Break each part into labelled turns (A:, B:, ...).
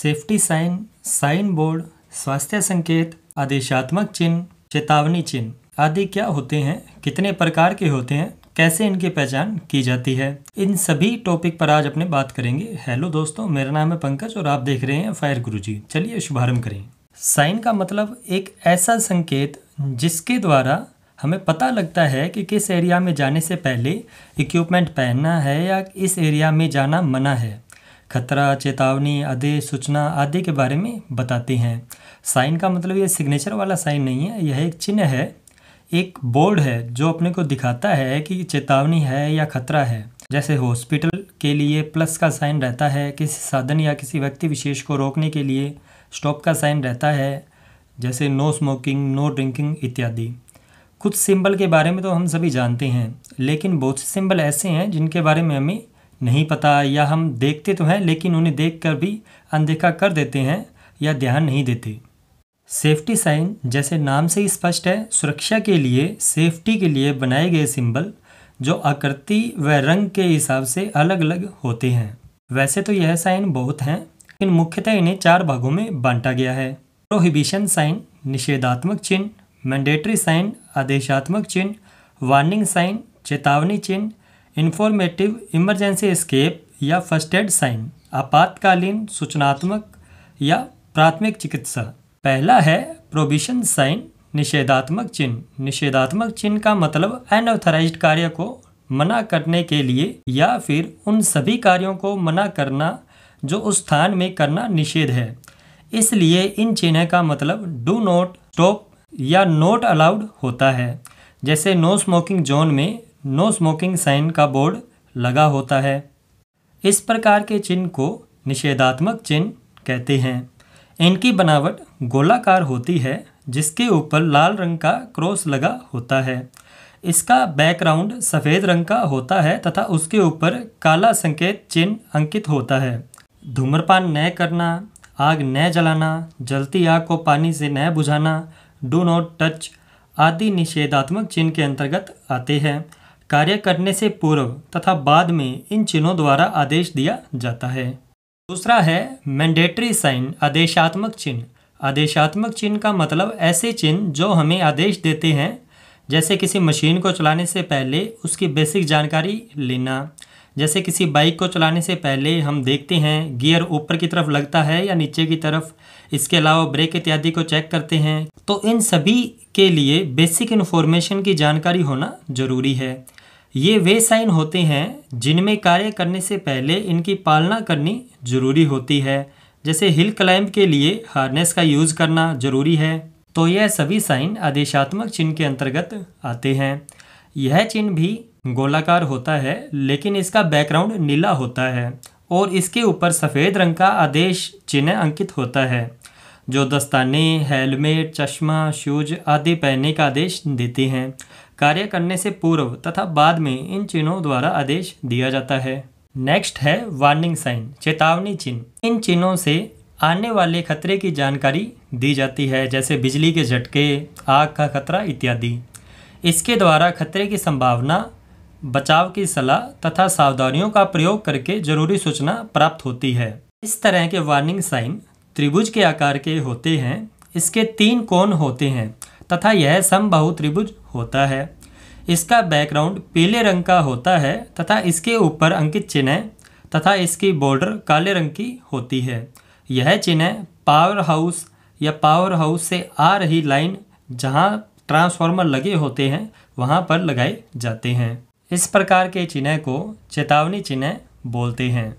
A: safety sign sign board स्वास्थ्य संकेत आदेशात्मक चिन्ह चेतावनी चिन्ह आदि क्या होते हैं कितने प्रकार के होते हैं कैसे इनकी पहचान की जाती है इन सभी टॉपिक पर आज अपने बात करेंगे हेलो दोस्तों मेरा नाम है पंकज और आप देख रहे हैं फायर गुरु जी चलिए शुभारंभ करें साइन का मतलब एक ऐसा संकेत जिसके द्वारा हमें पता लगता है कि किस एरिया में जाने से पहले इक्विपमेंट पहनना है या इस एरिया में जाना मना है खतरा चेतावनी आदि सूचना आदि के बारे में बताते हैं साइन का मतलब ये सिग्नेचर वाला साइन नहीं है यह एक चिन्ह है एक बोर्ड है जो अपने को दिखाता है कि चेतावनी है या खतरा है जैसे हॉस्पिटल के लिए प्लस का साइन रहता है किसी साधन या किसी व्यक्ति विशेष को रोकने के लिए स्टॉप का साइन रहता है जैसे नो स्मोकिंग नो ड्रिंकिंग इत्यादि कुछ सिंबल के बारे में तो हम सभी जानते हैं लेकिन बहुत से सिंबल ऐसे हैं जिनके बारे में हमें नहीं पता या हम देखते तो हैं लेकिन उन्हें देख कर भी अनदेखा कर देते हैं या ध्यान नहीं देते सेफ्टी साइन जैसे नाम से ही स्पष्ट है सुरक्षा के लिए सेफ्टी के लिए बनाए गए सिंबल जो आकृति व रंग के हिसाब से अलग अलग होते हैं वैसे तो यह साइन बहुत हैं लेकिन मुख्यतः इन्हें चार भागों में बांटा गया है प्रोहिबिशन साइन निषेधात्मक चिन्ह मैंडेटरी साइन आदेशात्मक चिन्ह वार्निंग साइन चेतावनी चिन्ह इन्फॉर्मेटिव इमरजेंसी स्केप या फर्स्ट एड साइन आपातकालीन सूचनात्मक या प्राथमिक चिकित्सा पहला है प्रोबिशन साइन निषेधात्मक चिन्ह निषेधात्मक चिन्ह का मतलब अनऑथराइज कार्य को मना करने के लिए या फिर उन सभी कार्यों को मना करना जो उस स्थान में करना निषेध है इसलिए इन चिन्ह का मतलब डू नॉट स्टॉप या नॉट अलाउड होता है जैसे नो स्मोकिंग जोन में नो स्मोकिंग साइन का बोर्ड लगा होता है इस प्रकार के चिन्ह को निषेधात्मक चिन्ह कहते हैं इनकी बनावट गोलाकार होती है जिसके ऊपर लाल रंग का क्रॉस लगा होता है इसका बैकग्राउंड सफ़ेद रंग का होता है तथा उसके ऊपर काला संकेत चिन्ह अंकित होता है धूम्रपान न करना आग न जलाना जलती आग को पानी से न बुझाना डू नॉट टच आदि निषेधात्मक चिन्ह के अंतर्गत आते हैं कार्य करने से पूर्व तथा बाद में इन चिन्हों द्वारा आदेश दिया जाता है दूसरा है मैंडेटरी साइन आदेशात्मक चिन्ह आदेशात्मक चिन्ह का मतलब ऐसे चिन्ह जो हमें आदेश देते हैं जैसे किसी मशीन को चलाने से पहले उसकी बेसिक जानकारी लेना जैसे किसी बाइक को चलाने से पहले हम देखते हैं गियर ऊपर की तरफ लगता है या नीचे की तरफ इसके अलावा ब्रेक इत्यादि को चेक करते हैं तो इन सभी के लिए बेसिक इन्फॉर्मेशन की जानकारी होना ज़रूरी है ये वे साइन होते हैं जिनमें कार्य करने से पहले इनकी पालना करनी ज़रूरी होती है जैसे हिल क्लाइंब के लिए हार्नेस का यूज़ करना ज़रूरी है तो यह सभी साइन आदेशात्मक चिन्ह के अंतर्गत आते हैं यह चिन्ह भी गोलाकार होता है लेकिन इसका बैकग्राउंड नीला होता है और इसके ऊपर सफ़ेद रंग का आदेश चिन्ह अंकित होता है जो दस्ताने हेलमेट चश्मा शूज आदि पहनने का आदेश देते हैं कार्य करने से पूर्व तथा बाद में इन चिन्हों द्वारा आदेश दिया जाता है नेक्स्ट है वार्निंग साइन चेतावनी चिन्ह इन चिन्हों से आने वाले खतरे की जानकारी दी जाती है जैसे बिजली के झटके आग का खतरा इत्यादि इसके द्वारा खतरे की संभावना बचाव की सलाह तथा सावधानियों का प्रयोग करके जरूरी सूचना प्राप्त होती है इस तरह के वार्निंग साइन त्रिभुज के आकार के होते हैं इसके तीन कोण होते हैं तथा यह समबाहु त्रिभुज होता है इसका बैकग्राउंड पीले रंग का होता है तथा इसके ऊपर अंकित चिन्ह तथा इसकी बॉर्डर काले रंग की होती है यह चिन्ह पावर हाउस या पावर हाउस से आ रही लाइन जहां ट्रांसफार्मर लगे होते हैं वहां पर लगाए जाते हैं इस प्रकार के चिन्ह को चेतावनी चिन्ह बोलते हैं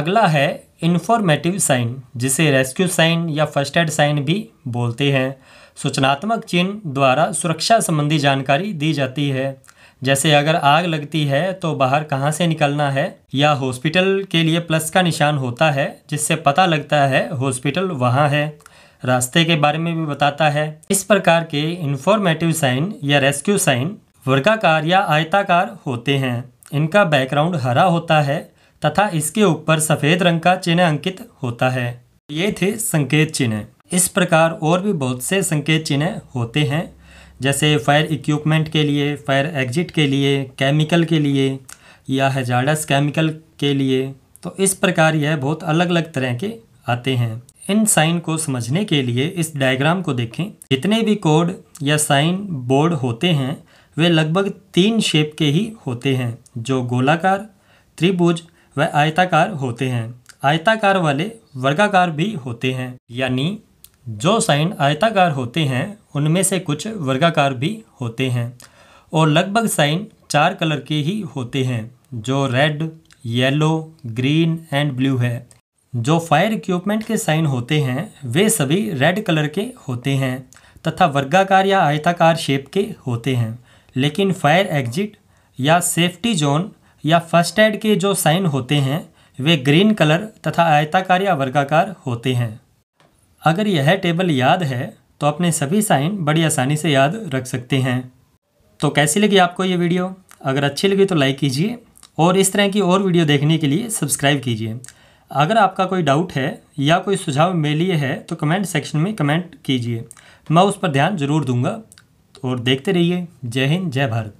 A: अगला है इन्फॉर्मेटिव साइन जिसे रेस्क्यू साइन या फर्स्ट एड साइन भी बोलते हैं सूचनात्मक चिन्ह द्वारा सुरक्षा संबंधी जानकारी दी जाती है जैसे अगर आग लगती है तो बाहर कहाँ से निकलना है या हॉस्पिटल के लिए प्लस का निशान होता है जिससे पता लगता है हॉस्पिटल वहाँ है रास्ते के बारे में भी बताता है इस प्रकार के इन्फॉर्मेटिव साइन या रेस्क्यू साइन वर्गाकार या आयताकार होते हैं इनका बैकग्राउंड हरा होता है तथा इसके ऊपर सफ़ेद रंग का चिन्ह अंकित होता है ये थे संकेत चिन्ह इस प्रकार और भी बहुत से संकेत चिन्ह होते हैं जैसे फायर इक्विपमेंट के लिए फायर एग्जिट के लिए केमिकल के लिए या हजार्डस केमिकल के लिए तो इस प्रकार यह बहुत अलग अलग तरह के आते हैं इन साइन को समझने के लिए इस डायग्राम को देखें जितने भी कोड या साइन बोर्ड होते हैं वे लगभग तीन शेप के ही होते हैं जो गोलाकार त्रिभुज व आयताकार होते हैं आयताकार वाले वर्गाकार भी होते हैं यानी जो साइन आयताकार होते हैं उनमें से कुछ वर्गाकार भी होते हैं और लगभग साइन चार कलर के ही होते हैं जो red yellow green and blue है जो फायर इक्विपमेंट के साइन होते हैं वे सभी रेड कलर के होते हैं तथा वर्गाकार या आयताकार शेप के होते हैं लेकिन फायर एग्जिट या सेफ्टी जोन या फर्स्ट एड के जो साइन होते हैं वे ग्रीन कलर तथा आयताकार या वर्गाकार होते हैं अगर यह टेबल याद है तो अपने सभी साइन बड़ी आसानी से याद रख सकते हैं तो कैसी लगी आपको ये वीडियो अगर अच्छी लगी तो लाइक कीजिए और इस तरह की और वीडियो देखने के लिए सब्सक्राइब कीजिए अगर आपका कोई डाउट है या कोई सुझाव मेरे लिए है तो कमेंट सेक्शन में कमेंट कीजिए मैं उस पर ध्यान ज़रूर दूंगा और देखते रहिए जय हिंद जय भारत